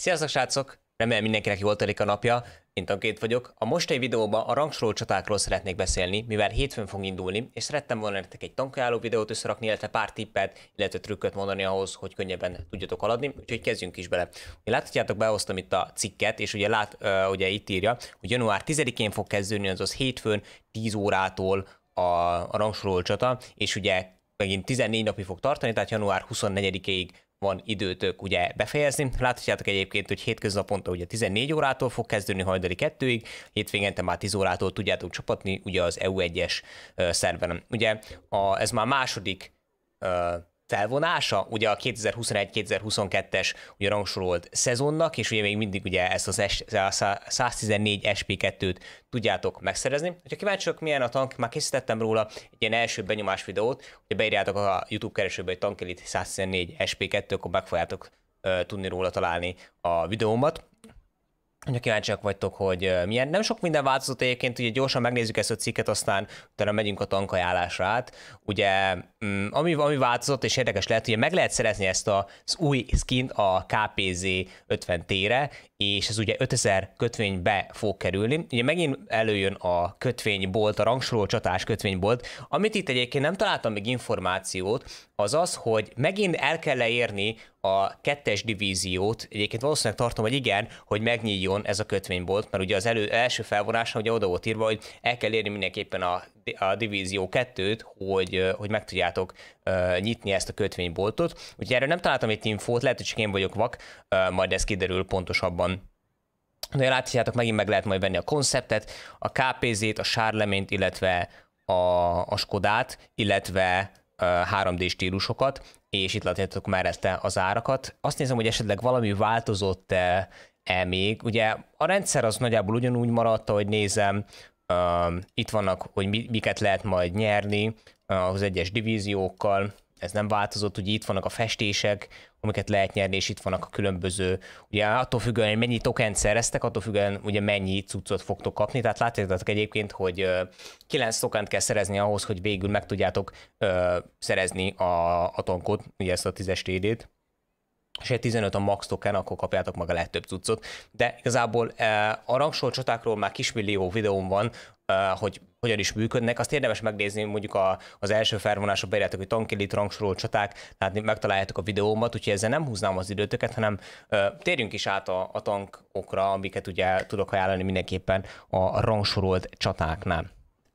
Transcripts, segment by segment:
Sziasztok srácok! Remélem mindenkinek jól telik a napja. Én tanként vagyok. A mostani videóban a rangsorol csatákról szeretnék beszélni, mivel hétfőn fog indulni, és szerettem volna nektek egy tankajáló videót összerakni, illetve pár tippet, illetve trükköt mondani ahhoz, hogy könnyebben tudjatok aladni, úgyhogy kezdjünk is bele. Láthatjátok, behoztam itt a cikket, és ugye, lát, uh, ugye itt írja, hogy január 10-én fog kezdődni, azaz hétfőn 10 órától a, a rangsorol csata, és ugye megint 14 napig fog tartani, tehát január 24-ig van időtök ugye befejezni. Láthatjátok egyébként, hogy hétköznaponta ugye 14 órától fog kezdődni hajnali 2-ig, hétvégente már 10 órától tudjátok csapatni ugye az EU1-es uh, szerveren. Ugye a, ez már második uh, felvonása, ugye a 2021-2022-es ugye rangsorolt szezonnak, és ugye még mindig ugye ezt az S, a 114 SP2-t tudjátok megszerezni. Ha kíváncsiak milyen a tank, már készítettem róla egy ilyen első benyomás videót, hogy beírjátok a YouTube keresőbe egy Tankelit 114 SP2, akkor meg fogjátok uh, tudni róla találni a videómat. Hogyha kíváncsiak vagytok, hogy milyen, nem sok minden változott egyébként, ugye gyorsan megnézzük ezt a cikket, aztán utána megyünk a tankajálásra át. Ugye, mm, ami, ami változott és érdekes lehet, ugye meg lehet szerezni ezt az új skint a KPZ 50 tére, és ez ugye 5000 kötvénybe fog kerülni. Ugye megint előjön a kötvénybolt, a rangsoroló csatás kötvénybolt. Amit itt egyébként nem találtam még információt, az az, hogy megint el kell leérni a kettes divíziót, egyébként valószínűleg tartom, hogy igen, hogy megnyíljon ez a kötvénybolt, mert ugye az elő, első felvonásnál, ugye oda volt írva, hogy el kell érni mindenképpen a a Divízió 2-t, hogy, hogy meg tudjátok nyitni ezt a kötvényboltot. Úgyhogy erről nem találtam egy infót, lehet, hogy csak én vagyok vak, majd ez kiderül pontosabban de látjátok, megint meg lehet majd venni a konceptet, a KPZ-t, a sárleményt, illetve a, a Skodát, illetve 3D stílusokat, és itt látjátok már ezt az árakat. Azt nézem, hogy esetleg valami változott-e e még. Ugye a rendszer az nagyjából ugyanúgy maradt, ahogy nézem, itt vannak, hogy miket lehet majd nyerni az egyes divíziókkal, ez nem változott, ugye itt vannak a festések, amiket lehet nyerni, és itt vannak a különböző, ugye attól függően, hogy mennyi tokent szereztek, attól függően ugye mennyi cuccot fogtok kapni, tehát látjátok egyébként, hogy 9 tokent kell szerezni ahhoz, hogy végül meg tudjátok szerezni a, a tankot, ugye ezt a 10-es td és 15 a max token, akkor kapjátok meg a legtöbb cuccot. De igazából eh, a rangsor csatákról már kismillió videóm van, eh, hogy hogyan is működnek. Azt érdemes megnézni mondjuk a, az első felvonásra beírjátok, hogy tankilit rangsoroló csaták, tehát megtaláljátok a videómat, úgyhogy ezzel nem húznám az időtöket, hanem ö, eh, térjünk is át a, a tankokra, amiket ugye tudok ajánlani mindenképpen a rangsorolt csatáknál.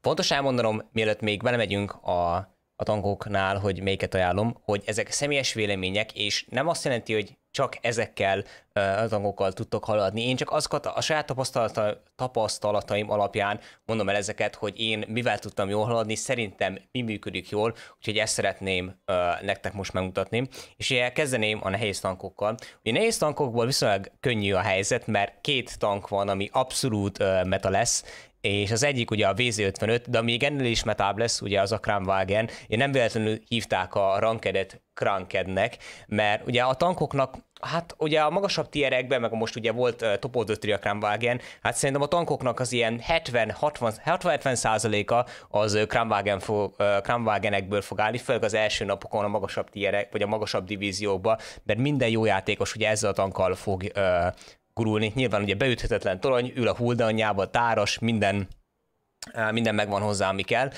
Fontos elmondanom, mielőtt még belemegyünk a a tankoknál, hogy melyiket ajánlom, hogy ezek személyes vélemények, és nem azt jelenti, hogy csak ezekkel a tankokkal tudtok haladni. Én csak azokat a saját tapasztalata, tapasztalataim alapján mondom el ezeket, hogy én mivel tudtam jól haladni, szerintem mi működik jól, úgyhogy ezt szeretném nektek most megmutatni. És ugye kezdeném a nehéz tankokkal. Ugye nehéz tankokból viszonylag könnyű a helyzet, mert két tank van, ami abszolút meta lesz, és az egyik ugye a VZ55, de még ennél is metább lesz, ugye az a Kramwagen, én nem véletlenül hívták a rankedet Krankednek, mert ugye a tankoknak Hát ugye a magasabb tierekben, meg most ugye volt uh, Top a Kramwagen, hát szerintem a tankoknak az ilyen 70-70 százaléka az Kramwagen fog, uh, Kramwagenekből fog állni, főleg az első napokon a magasabb tierek, vagy a magasabb divíziókba, mert minden jó játékos ugye ezzel a tankkal fog uh, gurulni. Nyilván ugye beüthetetlen torony, ül a huldanyába, táras, minden minden megvan hozzá, ami kell,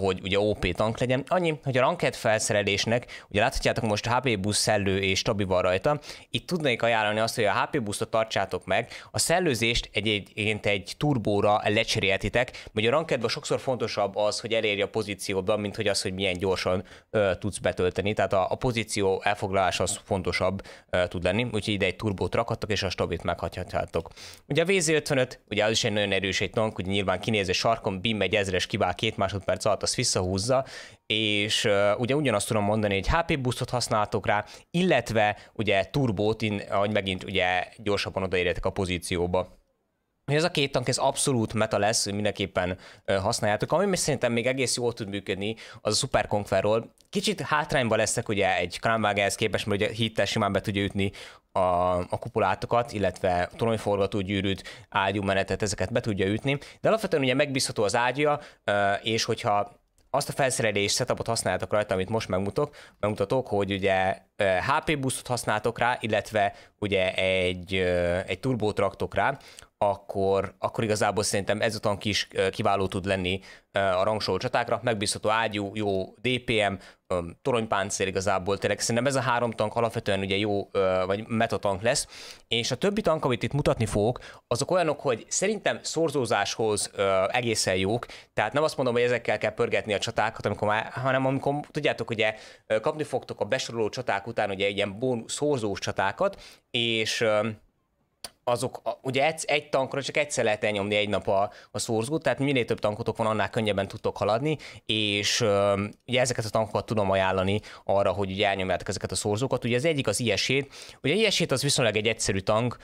hogy ugye OP tank legyen. Annyi, hogy a ranked felszerelésnek, ugye láthatjátok most HP busz szellő és tabi van rajta, itt tudnék ajánlani azt, hogy a HP buszot tartsátok meg, a szellőzést egyébként egy, turbóra lecseréltitek, mert a rankedben sokszor fontosabb az, hogy elérje a pozícióban, mint hogy az, hogy milyen gyorsan ö, tudsz betölteni, tehát a, a pozíció elfoglalás az fontosabb ö, tud lenni, úgyhogy ide egy turbót rakhattok, és a stabit meghagyhatjátok. Ugye a VZ55, ugye az is egy nagyon erős egy tank, ugye nyilván kinézés sarkon, bim, egy ezres kivál két másodperc alatt, azt visszahúzza, és uh, ugye ugyanazt tudom mondani, hogy HP boostot használtok rá, illetve ugye turbót, ahogy megint ugye gyorsabban odaérjetek a pozícióba hogy ez a két tank ez abszolút meta lesz, hogy mindenképpen használjátok. Ami szerintem még egész jól tud működni, az a Super Conqueror. Kicsit hátrányban leszek ugye egy Kramwagenhez képest, mert ugye hittel simán be tudja ütni a, a kupulátokat, illetve toronyforgató gyűrűt, ágyúmenetet, ezeket be tudja ütni. De alapvetően ugye megbízható az ágya, és hogyha azt a felszerelés setupot használjátok rajta, amit most megmutok, megmutatok, hogy ugye HP buszot használtok rá, illetve ugye egy, egy turbót raktok rá, akkor, akkor igazából szerintem ezután ki is kiváló tud lenni a rangsor csatákra. Megbízható ágyú, jó DPM, toronypáncél igazából tényleg. Szerintem ez a három tank alapvetően ugye jó, vagy metatank lesz. És a többi tank, amit itt mutatni fogok, azok olyanok, hogy szerintem szorzózáshoz egészen jók. Tehát nem azt mondom, hogy ezekkel kell pörgetni a csatákat, amikor már, hanem amikor tudjátok, ugye kapni fogtok a besoroló csaták után ugye ilyen szorzós csatákat, és azok, ugye egy, egy tankra csak egyszer lehet elnyomni egy nap a, a szorzót, tehát minél több tankotok van, annál könnyebben tudtok haladni, és ugye ezeket a tankokat tudom ajánlani arra, hogy ugye elnyomjátok ezeket a szorzókat. Ugye az egyik az ilyesét, ugye ilyesét az viszonylag egy egyszerű tank,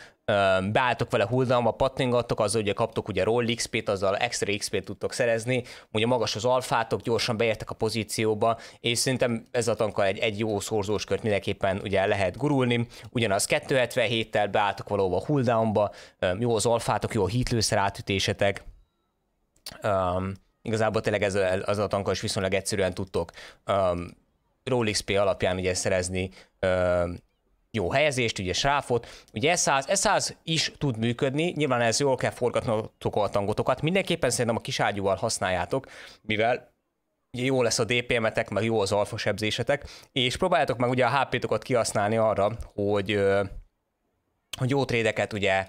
beálltok vele hullámba, pattingattok, azzal ugye kaptok ugye roll XP-t, azzal extra XP-t tudtok szerezni, ugye magas az alfátok, gyorsan beértek a pozícióba, és szerintem ez a tanka egy, egy jó szorzós kört mindenképpen ugye lehet gurulni, ugyanaz 277-tel beálltok valóban hulldownba, jó az alfátok, jó a hitlőszer átütésetek, um, igazából tényleg ez, az a tanka is viszonylag egyszerűen tudtok um, roll XP alapján ugye szerezni um, jó helyezést, ugye sráfot, ugye E100, E100 is tud működni, nyilván ez jól kell forgatnotok a tangotokat, mindenképpen szerintem a ágyúval használjátok, mivel ugye jó lesz a DPM-etek, meg jó az alfa sebzésetek, és próbáljátok meg ugye a HP-tokat kihasználni arra, hogy, hogy jó trédeket ugye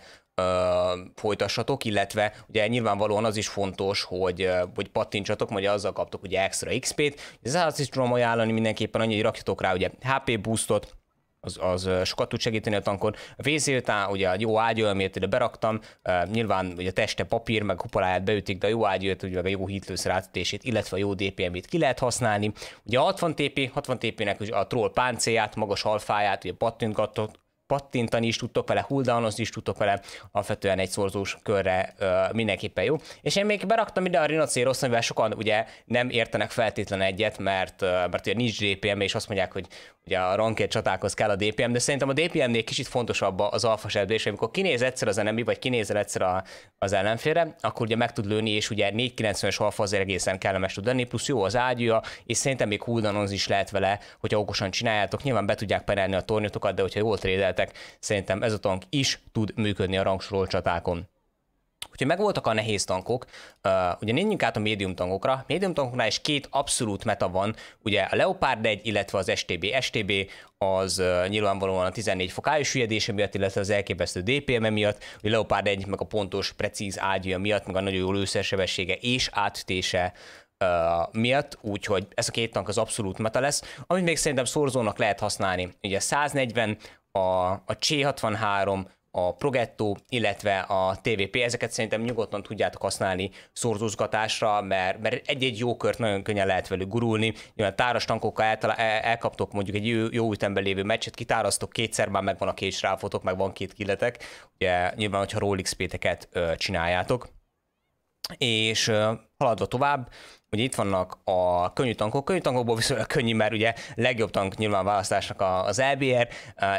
folytassatok, illetve ugye nyilvánvalóan az is fontos, hogy, hogy pattintsatok, majd azzal kaptok ugye extra XP-t. Ez azt is tudom ajánlani mindenképpen annyi, hogy rakjatok rá ugye HP boostot, az, az sokat tud segíteni a tankon. A WC után ugye a jó ágyölmét ide beraktam, uh, nyilván ugye a teste papír, meg kupoláját beütik, de a jó ágyölt, ugye a jó hitlőszer átütését, illetve a jó dpm ét ki lehet használni. Ugye a 60 TP, 60 TP-nek a troll páncéját, magas alfáját, ugye pattintgatott, pattintani is tudtok vele, hulldownozni is tudtok vele, alapvetően egy szorzós körre ö, mindenképpen jó. És én még beraktam ide a rinocéros, amivel sokan ugye nem értenek feltétlen egyet, mert, mert ugye nincs DPM, és azt mondják, hogy ugye a ranked csatákhoz kell a DPM, de szerintem a DPM-nél kicsit fontosabb az alfa sebzés, amikor kinéz egyszer az enemi, vagy kinézel egyszer a, az ellenfélre, akkor ugye meg tud lőni, és ugye 490-es alfa azért egészen kellemes tud lenni, plusz jó az ágyja, és szerintem még hulldownoz is lehet vele, hogyha okosan csináljátok. Nyilván be tudják perelni a tornyotokat, de hogyha jól trédelt ismertek, szerintem ez a tank is tud működni a rangsorolt csatákon. Úgyhogy megvoltak a nehéz tankok, uh, ugye nézzünk át a médium tankokra, médium tankoknál is két abszolút meta van, ugye a Leopard 1, illetve az STB. STB az uh, nyilvánvalóan a 14 fok ájus hülyedése miatt, illetve az elképesztő DPM -e miatt, ugye Leopard 1 meg a pontos, precíz ágyúja miatt, meg a nagyon jó lőszersebessége és átütése Uh, miatt, úgyhogy ez a két tank az abszolút meta lesz, amit még szerintem szorzónak lehet használni. Ugye 140 a, a C63, a Progetto, illetve a TVP, ezeket szerintem nyugodtan tudjátok használni szorzózgatásra, mert, mert egy-egy jó kört nagyon könnyen lehet velük gurulni. Nyilván táras tankokkal el, elkaptok mondjuk egy jó, jó ütemben lévő meccset, kitárasztok kétszer, már megvan a kés ráfotok, meg van két killetek, ugye nyilván, hogyha Rolex xp-teket csináljátok. És haladva tovább, ugye itt vannak a könnyű tankok, könnyű tankokból viszonylag könnyű, mert ugye legjobb tank nyilván választásnak az LBR,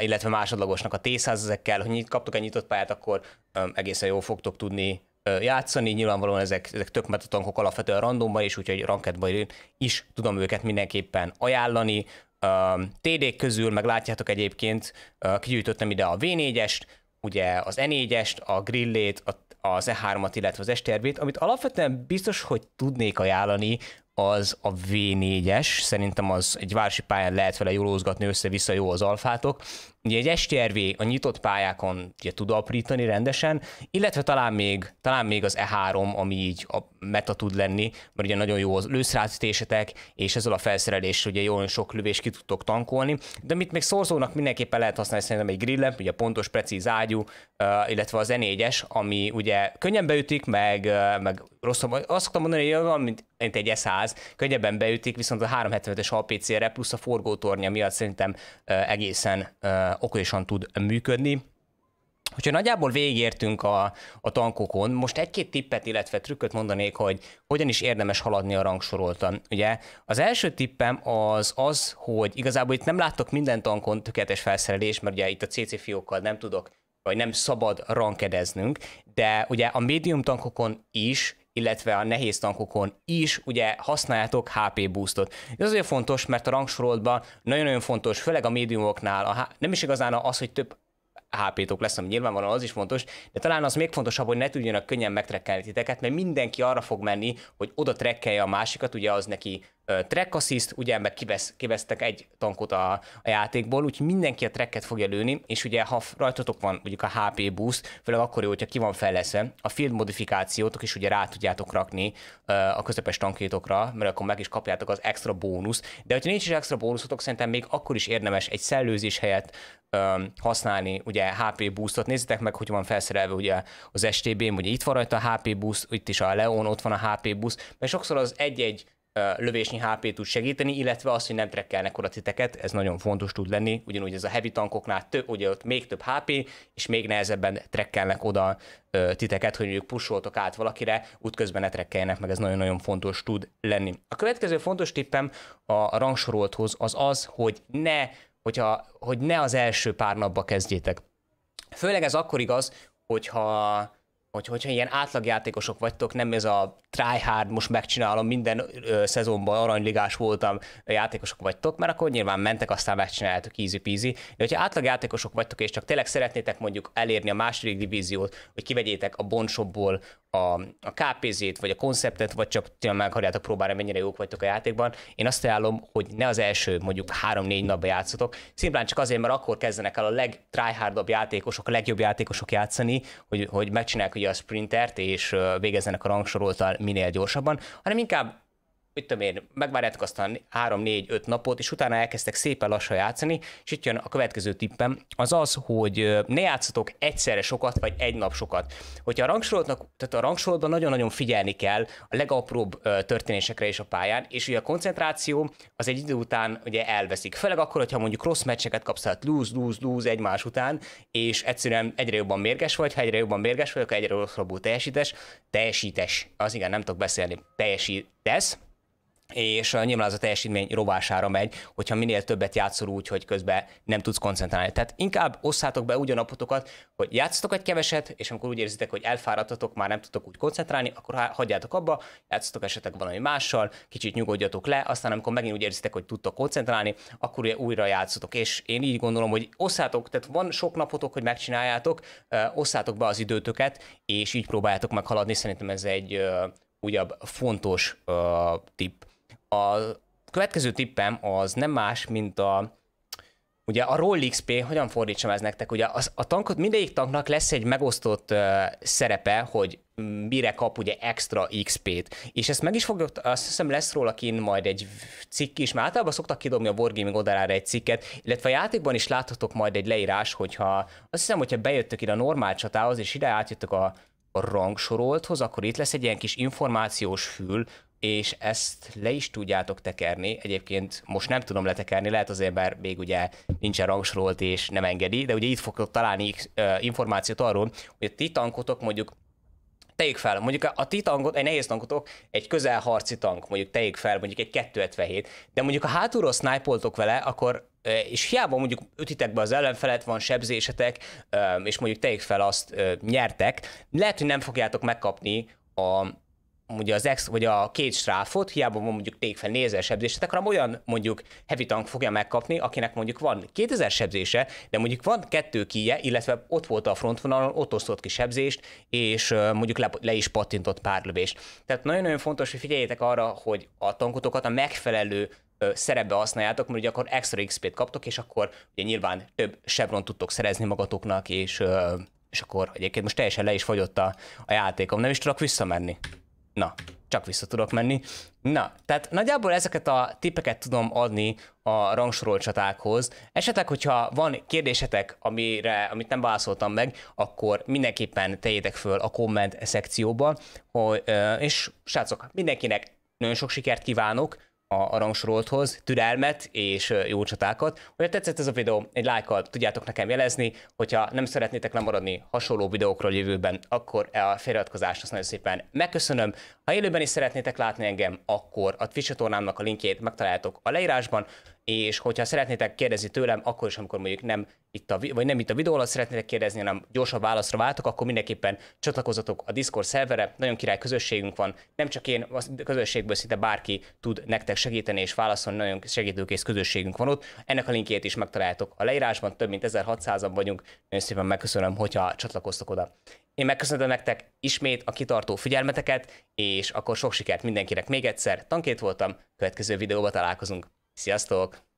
illetve másodlagosnak a T100 ezekkel, hogy kaptok egy nyitott pályát, akkor egészen jól fogtok tudni játszani, nyilvánvalóan ezek, ezek tök tankok alapvetően randomban is, úgyhogy rankedban is tudom őket mindenképpen ajánlani. TD közül, meg látjátok egyébként, kigyűjtöttem ide a V4-est, ugye az e n 4 est a grillét, a az E3-at, illetve az STRB-t, amit alapvetően biztos, hogy tudnék ajánlani, az a V4-es, szerintem az egy városi pályán lehet vele jólózgatni össze-vissza jó az alfátok, Ugye egy STRV a nyitott pályákon ugye, tud aprítani rendesen, illetve talán még, talán még az E3, ami így a meta tud lenni, mert ugye nagyon jó az lőszrátítésetek, és ezzel a felszereléssel ugye jól sok lövés ki tudtok tankolni, de mit még szorzónak mindenképpen lehet használni szerintem egy grillen, ugye pontos, precíz ágyú, illetve az E4-es, ami ugye könnyen beütik, meg, meg rosszabb, azt szoktam mondani, hogy olyan, mint, mint egy S100, könnyebben beütik, viszont a 375-es APC-re plusz a forgótornya miatt szerintem egészen okosan tud működni. Hogyha nagyjából végértünk a, a tankokon, most egy-két tippet, illetve trükköt mondanék, hogy hogyan is érdemes haladni a rangsoroltan. Ugye az első tippem az az, hogy igazából itt nem láttok minden tankon tökéletes felszerelés, mert ugye itt a CC fiókkal nem tudok, vagy nem szabad rankedeznünk, de ugye a médium tankokon is illetve a nehéz tankokon is, ugye használjátok HP boostot. Ez azért fontos, mert a rangsoroltban nagyon-nagyon fontos, főleg a médiumoknál, a, nem is igazán az, hogy több HP-tok lesz, ami nyilvánvalóan az is fontos, de talán az még fontosabb, hogy ne tudjanak könnyen megtrekkelni titeket, mert mindenki arra fog menni, hogy oda trekkelje a másikat, ugye az neki track assist, ugye meg kivesz, kivesztek egy tankot a, a játékból, úgyhogy mindenki a tracket fogja lőni, és ugye ha rajtatok van mondjuk a HP boost, főleg akkor jó, hogyha ki van fejleszve, a field modifikációtok is ugye rá tudjátok rakni a közepes tankjaitokra, mert akkor meg is kapjátok az extra bónusz, de hogyha nincs is extra bónuszotok, szerintem még akkor is érdemes egy szellőzés helyett használni ugye HP boostot. Nézzétek meg, hogy van felszerelve ugye az stb m ugye itt van rajta a HP boost, itt is a Leon, ott van a HP boost, mert sokszor az egy-egy lövésnyi HP tud segíteni, illetve az, hogy nem trekkelnek oda titeket, ez nagyon fontos tud lenni, ugyanúgy ez a heavy tankoknál több, ugye ott még több HP, és még nehezebben trekkelnek oda titeket, hogy mondjuk pusoltok át valakire, útközben ne trekkeljenek meg, ez nagyon-nagyon fontos tud lenni. A következő fontos tippem a rangsorolthoz az az, hogy ne, hogyha, hogy ne az első pár napba kezdjétek. Főleg ez akkor igaz, hogyha hogy hogyha ilyen átlagjátékosok vagytok, nem ez a tryhard, most megcsinálom, minden ö, szezonban aranyligás voltam, játékosok vagytok, mert akkor nyilván mentek, aztán megcsináljátok easy peasy. De hogyha átlagjátékosok vagytok, és csak tényleg szeretnétek mondjuk elérni a második divíziót, hogy kivegyétek a bonsobból a, a KPZ-t, vagy a konceptet, vagy csak tényleg meg akarjátok próbálni, mennyire jók vagytok a játékban, én azt ajánlom, hogy ne az első mondjuk 3-4 napba játszotok, szimplán csak azért, mert akkor kezdenek el a legtryhardabb játékosok, a legjobb játékosok játszani, hogy, hogy megcsinálják ki a sprintert, és végezzenek a rangsoroltal minél gyorsabban, hanem inkább mit tudom én, megvárjátok a 3-4-5 napot, és utána elkezdtek szépen lassan játszani, és itt jön a következő tippem, az az, hogy ne játszatok egyszerre sokat, vagy egy nap sokat. Hogyha a rangsoroltnak, tehát a rangsoroltban nagyon-nagyon figyelni kell a legapróbb történésekre is a pályán, és ugye a koncentráció az egy idő után ugye elveszik. Főleg akkor, hogyha mondjuk rossz meccseket kapsz, tehát lose, lose, lose egymás után, és egyszerűen egyre jobban mérges vagy, ha egyre jobban mérges vagy, akkor egyre rosszabbul teljesítes, teljesítes, az igen, nem tudok beszélni, teljesítesz, és nyilván az a teljesítmény rovására megy, hogyha minél többet játszol úgy, hogy közben nem tudsz koncentrálni. Tehát inkább osszátok be úgy a napotokat, hogy játszatok egy keveset, és amikor úgy érzitek, hogy elfáradtatok, már nem tudtok úgy koncentrálni, akkor hagyjátok abba, játszatok esetleg valami mással, kicsit nyugodjatok le, aztán amikor megint úgy érzitek, hogy tudtok koncentrálni, akkor újra játszatok. És én így gondolom, hogy osszátok, tehát van sok napotok, hogy megcsináljátok, osszátok be az időtöket, és így próbáljátok meghaladni, szerintem ez egy újabb fontos uh, tipp a következő tippem az nem más, mint a Ugye a Roll XP, hogyan fordítsam ez nektek? Ugye az, a tankot, mindegyik tanknak lesz egy megosztott uh, szerepe, hogy mm, mire kap ugye extra XP-t. És ezt meg is fogjuk, azt hiszem lesz róla kín majd egy cikk is, mert általában szoktak kidobni a Wargaming odalára egy cikket, illetve a játékban is láthatok majd egy leírás, hogyha azt hiszem, hogyha bejöttök ide a normál csatához, és ide átjöttök a a rangsorolthoz, akkor itt lesz egy ilyen kis információs fül, és ezt le is tudjátok tekerni. Egyébként most nem tudom letekerni, lehet azért, mert még ugye nincsen rangsorolt és nem engedi, de ugye itt fogtok találni információt arról, hogy a titankotok mondjuk tegyük fel, mondjuk a ti tankot, egy nehéz tankotok, egy közelharci tank, mondjuk tegyük fel, mondjuk egy 257, de mondjuk a hátulról snipoltok vele, akkor és hiába mondjuk ütitek be az ellenfelet, van sebzésetek, és mondjuk tegyük fel azt nyertek, lehet, hogy nem fogjátok megkapni a, ugye az ex, vagy a két stráfot, hiába van mondjuk tég fel nézel sebzéset, akkor olyan mondjuk heavy tank fogja megkapni, akinek mondjuk van 2000 sebzése, de mondjuk van kettő kije, illetve ott volt a frontvonalon, ott osztott ki sebzést, és mondjuk le, le is pattintott pár lövést. Tehát nagyon-nagyon fontos, hogy figyeljétek arra, hogy a tankotokat a megfelelő szerepbe használjátok, mert ugye akkor extra XP-t kaptok, és akkor ugye nyilván több sebron tudtok szerezni magatoknak, és, és akkor egyébként most teljesen le is fagyott a, a játékom, nem is tudok visszamenni. Na, csak vissza tudok menni. Na, tehát nagyjából ezeket a tippeket tudom adni a rangsorolt csatákhoz. Esetleg, hogyha van kérdésetek, amire, amit nem válaszoltam meg, akkor mindenképpen tegyétek föl a komment szekcióba, hogy, és srácok, mindenkinek nagyon sok sikert kívánok, a, a rangsorolthoz, türelmet és jó csatákat. Hogyha tetszett ez a videó, egy lájkkal tudjátok nekem jelezni, hogyha nem szeretnétek lemaradni hasonló videókról jövőben, akkor a feliratkozást azt nagyon szépen megköszönöm. Ha élőben is szeretnétek látni engem, akkor a Twitch csatornámnak a linkjét megtaláljátok a leírásban, és hogyha szeretnétek kérdezni tőlem, akkor is, amikor mondjuk nem itt a, vagy nem itt a videó alatt szeretnétek kérdezni, hanem gyorsabb válaszra váltok, akkor mindenképpen csatlakozatok a Discord szervere, nagyon király közösségünk van, nem csak én, a közösségből szinte bárki tud nektek segíteni és válaszolni, nagyon segítőkész közösségünk van ott. Ennek a linkjét is megtaláltok a leírásban, több mint 1600-an vagyunk, nagyon szépen megköszönöm, hogyha csatlakoztok oda. Én megköszönöm nektek ismét a kitartó figyelmeteket, és akkor sok sikert mindenkinek még egyszer. Tankét voltam, következő videóban találkozunk. Sziasztok!